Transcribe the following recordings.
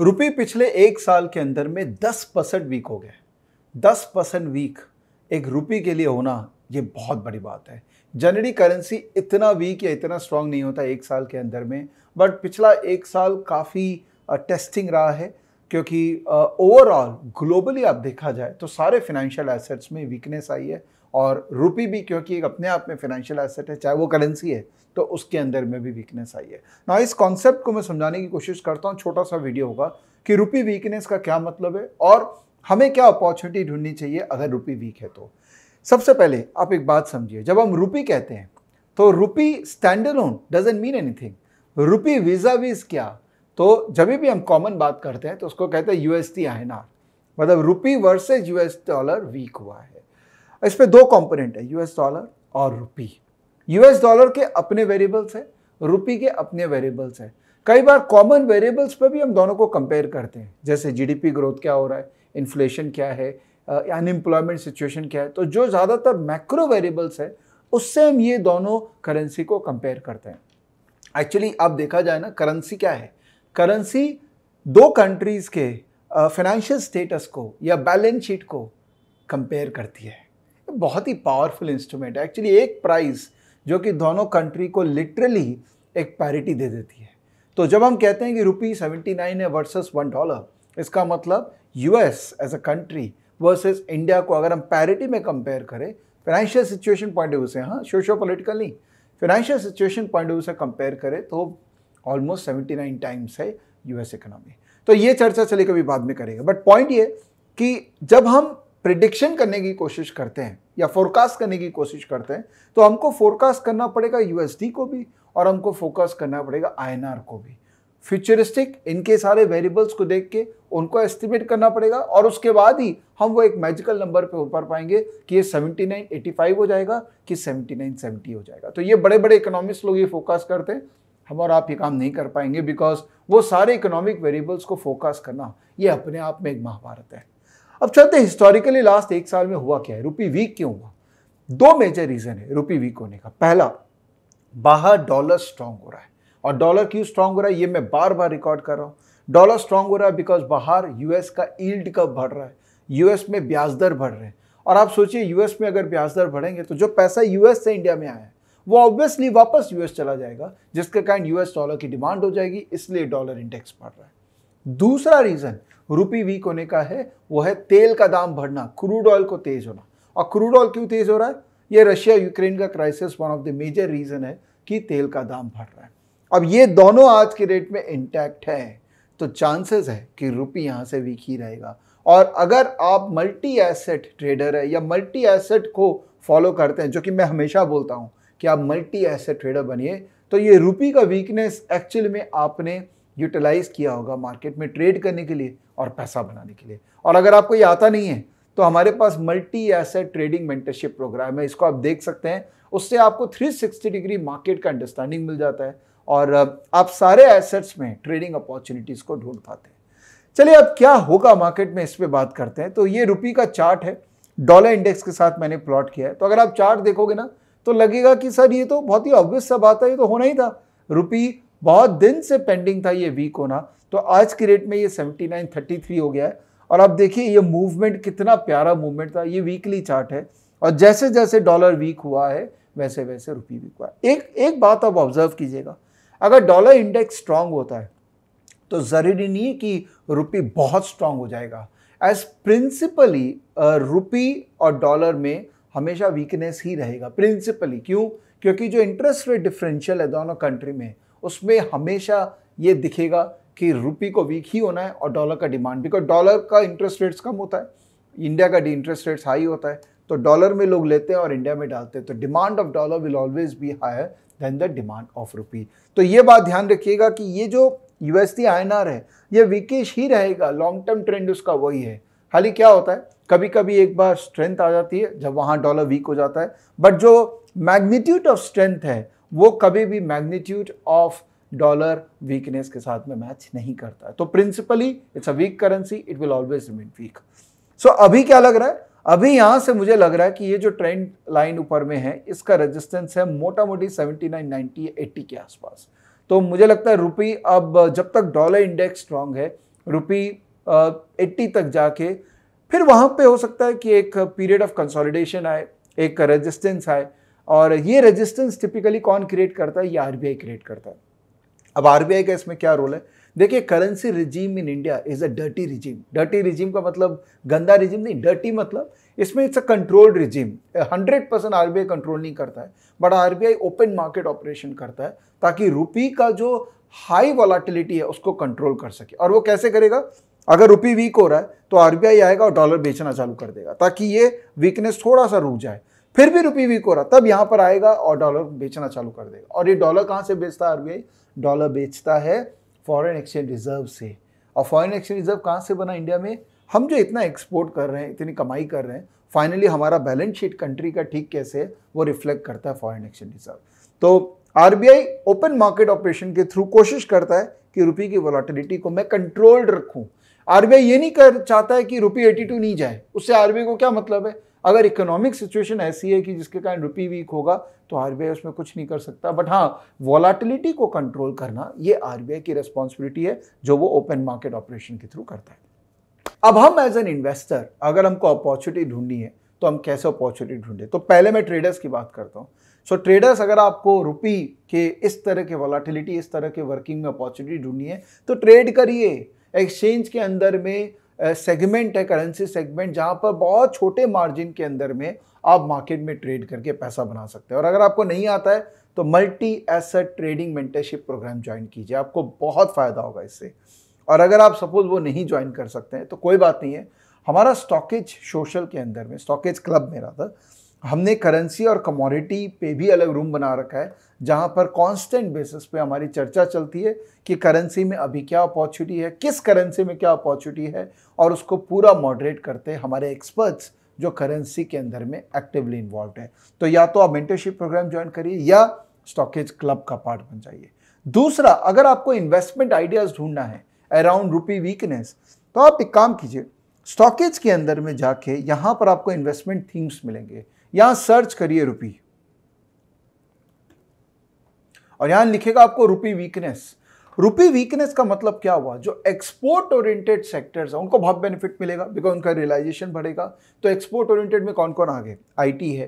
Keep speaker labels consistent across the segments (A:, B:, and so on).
A: रुपये पिछले एक साल के अंदर में दस परसेंट वीक हो गया दस परसेंट वीक एक रुपये के लिए होना ये बहुत बड़ी बात है जनरली करेंसी इतना वीक या इतना स्ट्रांग नहीं होता एक साल के अंदर में बट पिछला एक साल काफ़ी टेस्टिंग रहा है क्योंकि ओवरऑल ग्लोबली आप देखा जाए तो सारे फिनेंशियल एसेट्स में वीकनेस आई है और रुपी भी क्योंकि एक अपने आप में फिनेंशियल एसेट है चाहे वो करेंसी है तो उसके अंदर में भी वीकनेस आई है ना इस कॉन्सेप्ट को मैं समझाने की कोशिश करता हूँ छोटा सा वीडियो होगा कि रुपी वीकनेस का क्या मतलब है और हमें क्या अपॉर्चुनिटी ढूंढनी चाहिए अगर रुपी वीक है तो सबसे पहले आप एक बात समझिए जब हम रुपी कहते हैं तो rupee stand alone doesn't mean anything rupee vis-a-vis क्या तो जब भी हम कॉमन बात करते हैं तो उसको कहते हैं यूएसटी आई मतलब rupee versus US dollar weak हुआ है इस पर दो कॉम्पोनेंट है यूएस डॉलर और रुपी यूएस डॉलर के अपने वेरिएबल्स है रुपी के अपने वेरिएबल्स है कई बार कॉमन वेरिएबल्स पर भी हम दोनों को कंपेयर करते हैं जैसे जीडीपी ग्रोथ क्या हो रहा है इन्फ्लेशन क्या है अनएम्प्लॉयमेंट सिचुएशन क्या है तो जो ज़्यादातर मैक्रो वेरिएबल्स है उससे हम ये दोनों करेंसी को कंपेयर करते हैं एक्चुअली अब देखा जाए ना करेंसी क्या है करेंसी दो कंट्रीज़ के फाइनेंशियल uh, स्टेटस को या बैलेंस शीट को कंपेयर करती है बहुत ही पावरफुल इंस्ट्रूमेंट है एक्चुअली एक प्राइस जो कि दोनों कंट्री को लिटरली एक पैरिटी दे देती है तो जब हम कहते हैं कि रुपी सेवेंटी नाइन है वर्सेस वन डॉलर इसका मतलब US as a country versus India को अगर हम पैरिटी में कंपेयर करें financial situation point of view से हाँ सोशो पोलिटिकल नहीं financial situation point of view से कंपेयर करें तो ऑलमोस्ट सेवेंटी नाइन टाइम्स है यूएस इकोनॉमी तो ये चर्चा चले कभी बाद में करेंगे बट पॉइंट ये कि जब हम प्रिडिक्शन करने की कोशिश करते हैं या फोरकास्ट करने की कोशिश करते हैं तो हमको फोरकास्ट करना पड़ेगा यूएसडी को भी और हमको फोकस करना पड़ेगा आईएनआर को भी फ्यूचरिस्टिक इनके सारे वेरिएबल्स को देख के उनको एस्टिमेट करना पड़ेगा और उसके बाद ही हम वो एक मैजिकल नंबर पे ऊपर पाएंगे कि ये 7985 हो जाएगा कि 7970 हो जाएगा तो ये बड़े बड़े इकोनॉमिस्ट लोग ये फोकस करते हैं हम और आप ये काम नहीं कर पाएंगे बिकॉज वो सारे इकोनॉमिक वेरिएबल्स को फोकस करना ये अपने आप में एक महाभारत है अब चलते हिस्टोरिकली लास्ट एक साल में हुआ क्या है रुपी वीक क्यों हुआ दो मेजर रीज़न है रुपी वीक होने का पहला बाहर डॉलर स्ट्रांग हो रहा है और डॉलर क्यों स्ट्रांग हो रहा है ये मैं बार बार रिकॉर्ड कर रहा हूँ डॉलर स्ट्रांग हो रहा है बिकॉज बाहर यूएस का ईल्ड कब बढ़ रहा है यूएस में ब्याज दर बढ़ रहे हैं और आप सोचिए यूएस में अगर ब्याज दर बढ़ेंगे तो जो पैसा यूएस से इंडिया में आया है वो ऑब्वियसली वापस यूएस चला जाएगा जिसके कारण यूएस डॉलर की डिमांड हो जाएगी इसलिए डॉलर इंडेक्स बढ़ रहा है दूसरा रीजन रुपी वीक होने का है वो है तेल का दाम बढ़ना क्रूड ऑयल को तेज होना और क्रूड ऑयल क्यों तेज हो रहा है ये रशिया यूक्रेन का crisis one of the major reason है कि तेल का दाम बढ़ रहा है अब ये दोनों आज के रेट में इंटैक्ट है तो चांसेस है कि रुपी यहां से वीक ही रहेगा और अगर आप मल्टी एसेट ट्रेडर है या मल्टी एसेट को फॉलो करते हैं जो कि मैं हमेशा बोलता हूं कि आप मल्टी एसेट ट्रेडर बनिए तो ये रुपी का वीकनेस एक्चुअल में आपने यूटिलाइज़ किया होगा मार्केट में ट्रेड करने के लिए और पैसा बनाने के लिए और अगर आपको ये आता नहीं है तो हमारे पास multi asset trading mentorship programme है इसको आप देख सकते हैं उससे आपको 360 डिग्री मार्केट का अंडरस्टैंडिंग मिल जाता है और आप सारे एसेट्स में ट्रेडिंग अपॉर्चुनिटीज़ को ढूंढ पाते हैं चलिए अब क्या होगा मार्केट में इस पर बात करते हैं तो ये रुपी का चार्ट है डॉलर इंडेक्स के साथ मैंने प्लॉट किया है तो अगर आप चार्ट देखोगे ना तो लगेगा कि सर ये तो बहुत ही ऑब्वियस सा बात है ये तो होना ही था रुपी बहुत दिन से पेंडिंग था ये वीक होना तो आज की रेट में ये थर्टी थ्री हो गया है और आप देखिए ये मूवमेंट कितना प्यारा मूवमेंट था ये वीकली चार्ट है और जैसे जैसे डॉलर वीक हुआ है वैसे वैसे रुपये वीक हुआ है एक एक बात आप ऑब्जर्व कीजिएगा अगर डॉलर इंडेक्स स्ट्रांग होता है तो ज़रूरी नहीं कि रुपी बहुत स्ट्रांग हो जाएगा एज प्रिंसिपली रुपी और डॉलर में हमेशा वीकनेस ही रहेगा प्रिंसिपली क्यों क्योंकि जो इंटरेस्ट रेट डिफरेंशियल है दोनों कंट्री में उसमें हमेशा ये दिखेगा कि रुपी को वीक ही होना है और डॉलर का डिमांड बिकॉज डॉलर का इंटरेस्ट रेट्स कम होता है इंडिया का इंटरेस्ट रेट्स हाई होता है तो डॉलर में लोग लेते हैं और इंडिया में डालते हैं तो demand of dollar will always be higher than the demand of rupee तो ये बात ध्यान रखिएगा कि ये जो U S I N R है ये वीकेश ही रहेगा लॉन्ग टर्म ट्रेंड उसका वही है हाली क्या होता है कभी कभी एक बार स्ट्रेंथ आ जाती है जब वहाँ डॉलर वीक हो जाता है बट जो मैग्नीट्यूड ऑफ स्ट्रेंथ है वो कभी भी मैग्नीट्यूड ऑफ डॉलर वीकनेस के साथ में मैच नहीं करता है तो principally it's a weak currency it will always remain weak so अभी क्या लग रहा है अभी यहां से मुझे लग रहा है कि ये जो ट्रेंड लाइन ऊपर में है इसका रेजिस्टेंस है मोटा मोटी 79, 90, 80 के आसपास तो मुझे लगता है रुपी अब जब तक डॉलर इंडेक्स स्ट्रांग है रुपी एट्टी तक जाके फिर वहां पे हो सकता है कि एक पीरियड ऑफ कंसोलिडेशन आए एक रेजिस्टेंस आए और ये रेजिस्टेंस टिपिकली कौन क्रिएट करता है ये आर क्रिएट करता है अब आर का इसमें क्या रोल है देखिए currency regime in India is a dirty regime dirty regime का मतलब गंदा रिजीम नहीं डर्टी मतलब इसमें it's a controlled regime hundred percent R control नहीं करता है but R open market operation करता है ताकि रुपी का जो हाई वॉलाटिलिटी है उसको कंट्रोल कर सके और वो कैसे करेगा अगर रुपी वीक हो रहा है तो आर आएगा और डॉलर बेचना चालू कर देगा ताकि ये वीकनेस थोड़ा सा रुक जाए फिर भी रुपी वीक हो रहा तब यहाँ पर आएगा और डॉलर बेचना चालू कर देगा और ये डॉलर कहाँ से बेचता है आरबीआई डॉलर बेचता है फॉरेन एक्सचेंज रिजर्व से और फॉरेन एक्सचेंज रिजर्व कहाँ से बना इंडिया में हम जो इतना एक्सपोर्ट कर रहे हैं इतनी कमाई कर रहे हैं फाइनली हमारा बैलेंस शीट कंट्री का ठीक कैसे है वो रिफ्लेक्ट करता है फॉरेन एक्सचेंज रिजर्व तो आर ओपन मार्केट ऑपरेशन के थ्रू कोशिश करता है कि रुपये की वॉलाटिलिटी को मैं कंट्रोल्ड रखूँ आरबीआई ये नहीं कर चाहता है कि रुपये 82 नहीं जाए उससे आरबीआई को क्या मतलब है अगर इकोनॉमिक सिचुएशन ऐसी है कि जिसके कारण रुपी वीक होगा तो आर उसमें कुछ नहीं कर सकता बट हाँ वॉलाटिलिटी को कंट्रोल करना ये आर की रिस्पॉन्सिबिलिटी है जो वो ओपन मार्केट ऑपरेशन के थ्रू करता है अब हम एज एन इन्वेस्टर अगर हमको अपॉर्चुनिटी ढूंढनी है तो हम कैसे अपॉर्चुनिटी ढूंढे तो पहले मैं ट्रेडर्स की बात करता हूँ सो so, ट्रेडर्स अगर आपको रुपी के इस तरह के वॉलाटिलिटी इस तरह के वर्किंग में अपॉर्चुनिटी ढूंढनी है तो ट्रेड करिए एक्सचेंज के अंदर में सेगमेंट है करेंसी सेगमेंट जहाँ पर बहुत छोटे मार्जिन के अंदर में आप मार्केट में ट्रेड करके पैसा बना सकते हैं और अगर आपको नहीं आता है तो multi asset trading mentorship programme join कीजिए आपको बहुत फ़ायदा होगा इससे और अगर आप सपोज वो नहीं ज्वाइन कर सकते हैं तो कोई बात नहीं है हमारा स्टॉकेज सोशल के अंदर में स्टॉकेज क्लब मेरा था हमने करेंसी और कमोडिटी पे भी अलग रूम बना रखा है जहाँ पर कांस्टेंट बेसिस पे हमारी चर्चा चलती है कि करेंसी में अभी क्या अपॉर्चुनिटी है किस करेंसी में क्या अपॉर्चुनिटी है और उसको पूरा मॉडरेट करते हमारे एक्सपर्ट्स जो करेंसी के अंदर में एक्टिवली इन्वॉल्व है तो या तो आप मेंटरशिप प्रोग्राम ज्वाइन करिए या स्टॉकेज क्लब का पार्ट बन जाइए दूसरा अगर आपको इन्वेस्टमेंट आइडियाज ढूंढना है अराउंड रुपी वीकनेस तो आप एक काम कीजिए स्टॉकेज के अंदर में जाके यहाँ पर आपको इन्वेस्टमेंट थीम्स मिलेंगे यहां सर्च करिए रुपी और यहां लिखेगा आपको रुपी वीकनेस रुपी वीकनेस का मतलब क्या हुआ जो एक्सपोर्ट ओरिएंटेड सेक्टर्स हैं उनको बहुत बेनिफिट मिलेगा बिकॉज उनका रियलाइजेशन बढ़ेगा तो एक्सपोर्ट ओरिएंटेड में कौन कौन आ गए आईटी है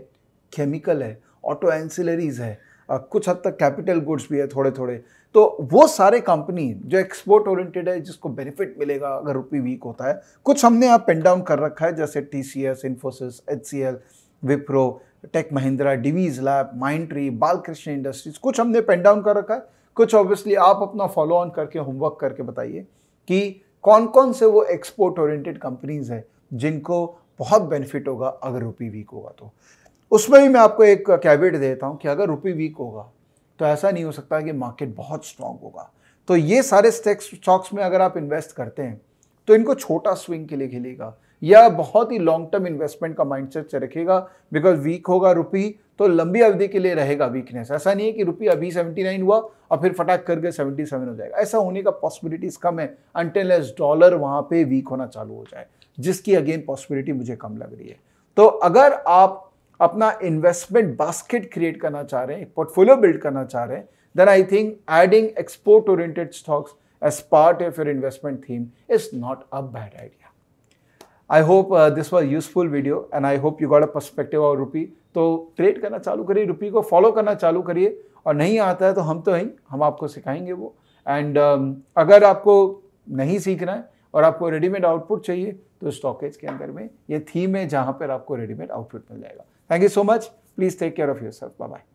A: केमिकल है ऑटो एंसिलरीज है कुछ हद तक कैपिटल गुड्स भी है थोड़े थोड़े तो वो सारे कंपनी जो एक्सपोर्ट ओरिएंटेड है जिसको बेनिफिट मिलेगा अगर रुपी वीक होता है कुछ हमने यहाँ पेंडाउन डाउन कर रखा है जैसे T C S Infosys H C L Wipro Tech Mahindra Divi's Lab Mindtree Balkrishna Industries कुछ हमने पेन डाउन कर रखा है कुछ ऑब्वियसली आप अपना फॉलो ऑन करके होमवर्क करके बताइए कि कौन कौन से वो एक्सपोर्ट ओरिएंटेड कंपनीज हैं जिनको बहुत बेनिफिट होगा अगर रुपी वीक होगा तो उसमें भी मैं आपको एक कैबिट देता हूँ कि अगर रुपी वीक होगा तो ऐसा नहीं हो सकता कि मार्केट बहुत स्ट्रांग होगा तो ये सारे स्टॉक्स में अगर आप इन्वेस्ट करते हैं तो इनको छोटा स्विंग के लिए खेलेगा या बहुत ही लॉन्ग टर्म इन्वेस्टमेंट का माइंडसेट से रखेगा बिकॉज वीक होगा रुपी तो लंबी अवधि के लिए रहेगा वीकनेस ऐसा नहीं है कि रुपी अभी 79 हुआ और फिर फटाक करके 77 हो जाएगा ऐसा होने का पॉसिबिलिटीज कम है एस डॉलर वहां पे वीक होना चालू हो जाए जिसकी अगेन पॉसिबिलिटी मुझे कम लग रही है तो अगर आप अपना इन्वेस्टमेंट बास्केट क्रिएट करना चाह रहे हैं पोर्टफोलियो बिल्ड करना चाह रहे हैं then I think adding export oriented stocks as part of your investment theme is not a bad idea I hope this was useful video and I hope you got a perspective of rupee तो trade करना चालू करिए रुपी को follow करना चालू करिए और नहीं आता है तो हम तो हैं हम आपको सिखाएंगे वो एंड um, अगर आपको नहीं सीखना है और आपको रेडीमेड आउटपुट चाहिए तो स्टॉकेज के अंदर में ये थीम है जहाँ पर आपको रेडीमेड आउटपुट मिल जाएगा thank you so much please take care of yourself bye